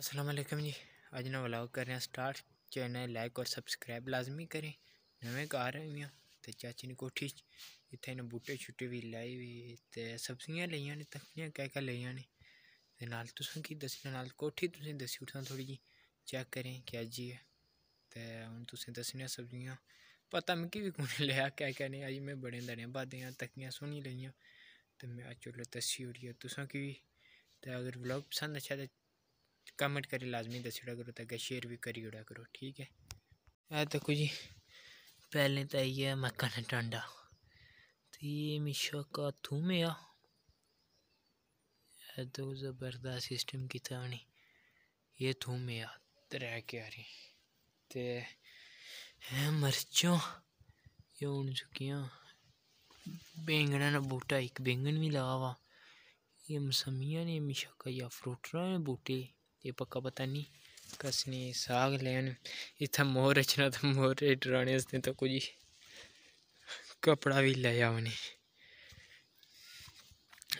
असलम जी आज ना ब्लॉग हैं स्टार्ट चैनल लाइक और सब्सक्राइब लाजमी करें नवे घर आई हुई तो चाची ने कोठी इतने इन्हें बूटे छूटे भी लाई हुई तो सब्जियां लिया ने तकियां कह क्या लिया ने तो नाल तुसें की दस्सना कोठी तुम दसी उठां थोड़ी जी चेक करें क्या जी है तो हूँ तुम दस्सने सब्जियां पता मिगी भी कुछ लिया क्या कहने अज मैं बड़े दड़े बाद तकियां सोनी लिया तो मैं चलो दसी ओड़िया तुसें कि भी तो अगर ब्लॉग पसंद अच्छा तो कमेंट कर लाजमी दस करो तो शेयर भी करी ओड़ा करो ठीक है है तो कुछ पहले तो आई है मक्खन टांडा तो ये मिशा का थूम तो जबरदस्त सिस्टम किया उन्हें ये थूम त्रै क्यारी ते मरचों ये हूं चुकियाँ बैंगन का बूटा एक बैंगन भी लावा ये मसमिया ने मिशा का या फ्रूटर बूटे ये पक्का पता नहीं कसने साग लैन इत मोर रचना तो मोरे डराने आस्तै तो कुछ कपड़ा भी लाया उ'नें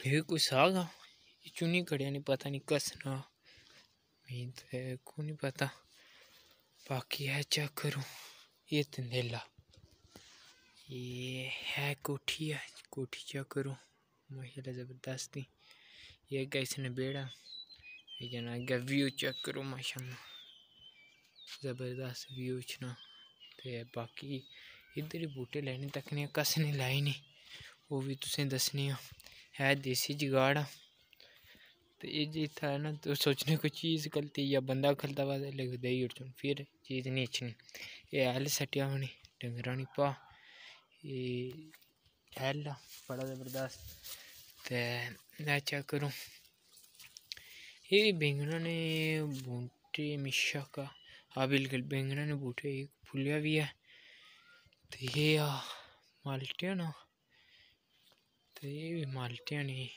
ये कोई साग है चुनी कड़िया नहीं पता नहीं कसना मिगी पता बाकी है चैक करो ये तंदेला ये है कोठी है कोठी चेक करो माशाल्लाह ज़बरदस्त ही ये इसने बेड़ा ये जना अग्गै व्यू चेक करो माशाल्लाह ज़बरदस्त व्यू छना ते बाकी इद्धर बूह्टे लैने तक्कने कसने लाई नी ओह् बी तुसें दस्सने आं है देसी जगाड़ ते एह् इत्थै ना तुस सोचने कोई चीज़ गलती जां बंदा गलता होऐ ते लिखदे देई ओड़चै फिर चीज़ निं अच्छी एह् हैल सट्टेआ उ'नें डंगरा नी भा एह् हैल बड़ा जबरदस्त ते लै चेक करो ये बैंगना ने बूटे मिशा का हाँ बिल्कुल बैंगना ने बूटे एक फुलिया भी है तो ये ना तो ये भी माल्टियन ने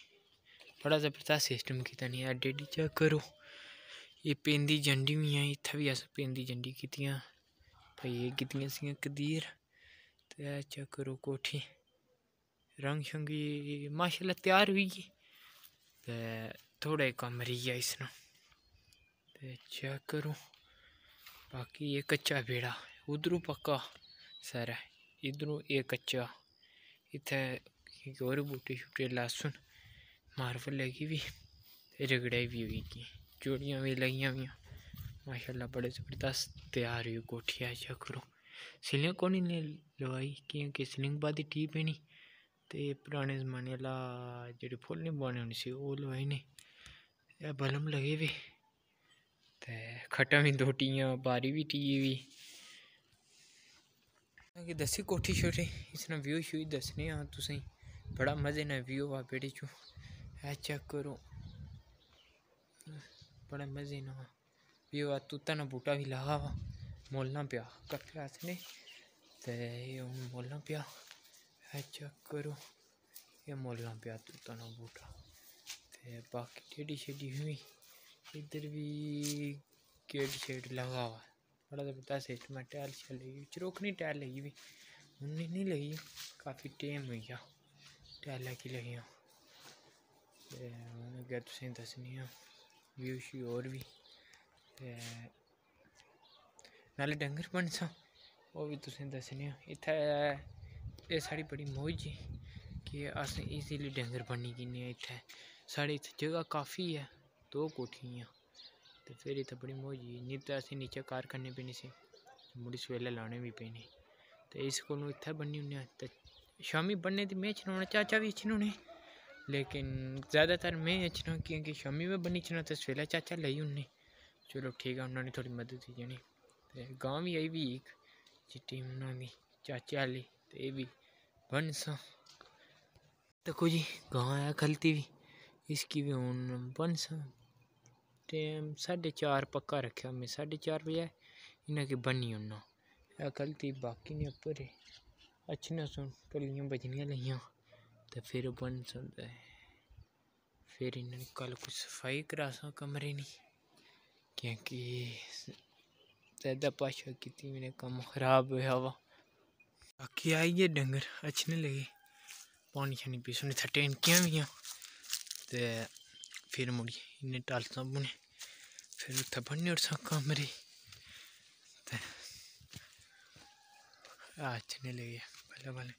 बड़ा ज़बरदस्त सिस्टम किया तो नहीं एड्डी एड्डी चेक करो ये पेंदी जंडी भी है इतना भी अस पेंदी जंडी की भाई ये कीतियां सी कदीर तो चेक करो कोठी रंग शंग माशाल्लाह तैयार हुई तो थोड़ा ही कम रही है इसनों तो चेक करो बाकी ये कच्चा बेड़ा उधरू पक्का सर है इधरों ये कच्चा इतने और बूटे शूटे लहसुन मार्बल लगी हुई रगड़ाई भी हुई की चूड़ियाँ भी लगिया हुई माशाल्लाह बड़े ज़बरदस्त तैयार हुई कोठिया चेक करो सिलिंग कौन ने लवाई क्योंकि सिलिंग बाद ही टी पैनी तो पुराने जमाने आह्ला जेह्ड़े फुल्ल निं बुआने होने से वो लोआई ने या बलम लगे वे ते खट्टा भी दो टियां बारी भी टी हुई दसी कोठी छोटी इसने व्यू श्यू दसने आं तुसें बड़ा मज़े ने व्यू आ बेड़े चू है चेक करो बड़ा मज़े न व्यू आ तूता ने बूटा भी लाया वा मोलना पिया कट्ठे आसने ते मोलना पिया है चेक करो ये मोलना पिया तूता ना बूटा ते बाकी टेढ़ी शेढ़ी हुई इधर भी गेट शेट लगा हुआ है बड़ा ज़बरदस्त है इसमें टहल शहल लगी चरोखनी टैल लगी हुई उन्नी नहीं लगी काफ़ी टेम हुई गया टहल लगी लगी अगर तुसें दसनी आं व्यू श्यू और भी नाले डंगर बनसा ओह् बी तुसें दस्सने आं इत्थै बड़ी मौज ही कि अस इजीली डंगर बनी किन्ने इतना साढ़े इत जगह काफ़ी है दो कोठियाँ तो फिर इतना बड़ी मौज ही नहीं तो असं नीचे कार करने पौनी से मुड़ी सवेल्ला लाने भी पौनी तो इस को इत बन्नी ओड़ने आं ते शामीं बन्नने ते में चनोना चाचा बी चनोने लेकिन ज्यादातर मैं चनों क्योंकि शामी में बनी चुनां तो सवेला चाचा लेई उन्हें चलो ठीक है उन्होंने थोड़ी मदद होई जानी ते गां बी आई भी एक चिट्टी उन्होंने दी चाचे आह्ली ते एह् बी बनसां दिक्खो जी गां आया खलती भी इसकी भी हूँ पंज टैम साढ़े चार पक्का रखे मैं साढ़े चार बजे इन्हें कि बन्नी ओड़ना एह् गलती बाकी ने उप्पर अच्छियां सुन टल्लियां बजनिया लिया तो फिर बन सकता है फिर इ'नें कल कुछ सफाई करा करासां कमरे दी क्योंकि एह्दे पाच्छै कीती मेरे कम खराब होएआ बा बाकी आई गे डंगर अच्छे नहीं लगे पानी शानी पीसन इत्थै टैंकियां बी हियां ते फिर मुड़ी इन्ने टल बुने फिर उत बन्नी ओड़सां कमरे ते अस चलने